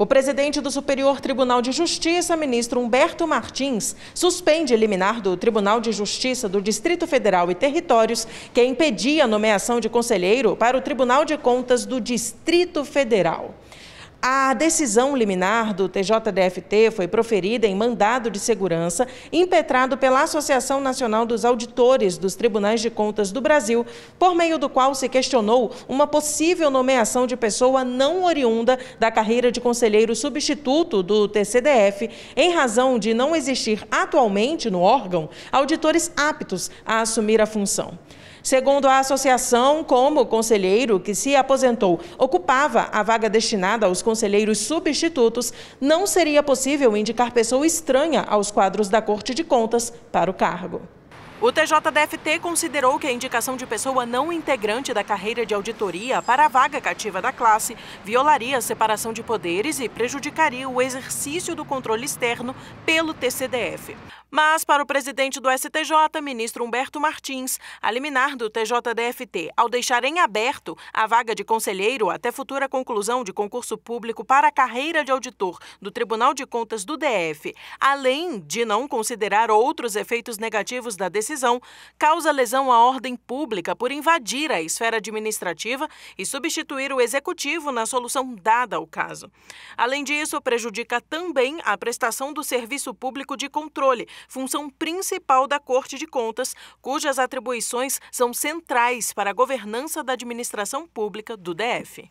O presidente do Superior Tribunal de Justiça, ministro Humberto Martins, suspende liminar do Tribunal de Justiça do Distrito Federal e Territórios que impedia a nomeação de conselheiro para o Tribunal de Contas do Distrito Federal. A decisão liminar do TJDFT foi proferida em mandado de segurança impetrado pela Associação Nacional dos Auditores dos Tribunais de Contas do Brasil, por meio do qual se questionou uma possível nomeação de pessoa não oriunda da carreira de conselheiro substituto do TCDF, em razão de não existir atualmente no órgão auditores aptos a assumir a função. Segundo a associação, como conselheiro que se aposentou ocupava a vaga destinada aos conselheiros substitutos, não seria possível indicar pessoa estranha aos quadros da Corte de Contas para o cargo. O TJDFT considerou que a indicação de pessoa não integrante da carreira de auditoria para a vaga cativa da classe violaria a separação de poderes e prejudicaria o exercício do controle externo pelo TCDF. Mas, para o presidente do STJ, ministro Humberto Martins, a liminar do TJDFT, ao deixar em aberto a vaga de conselheiro até futura conclusão de concurso público para a carreira de auditor do Tribunal de Contas do DF, além de não considerar outros efeitos negativos da decisão, decisão, causa lesão à ordem pública por invadir a esfera administrativa e substituir o executivo na solução dada ao caso. Além disso, prejudica também a prestação do serviço público de controle, função principal da Corte de Contas, cujas atribuições são centrais para a governança da administração pública do DF.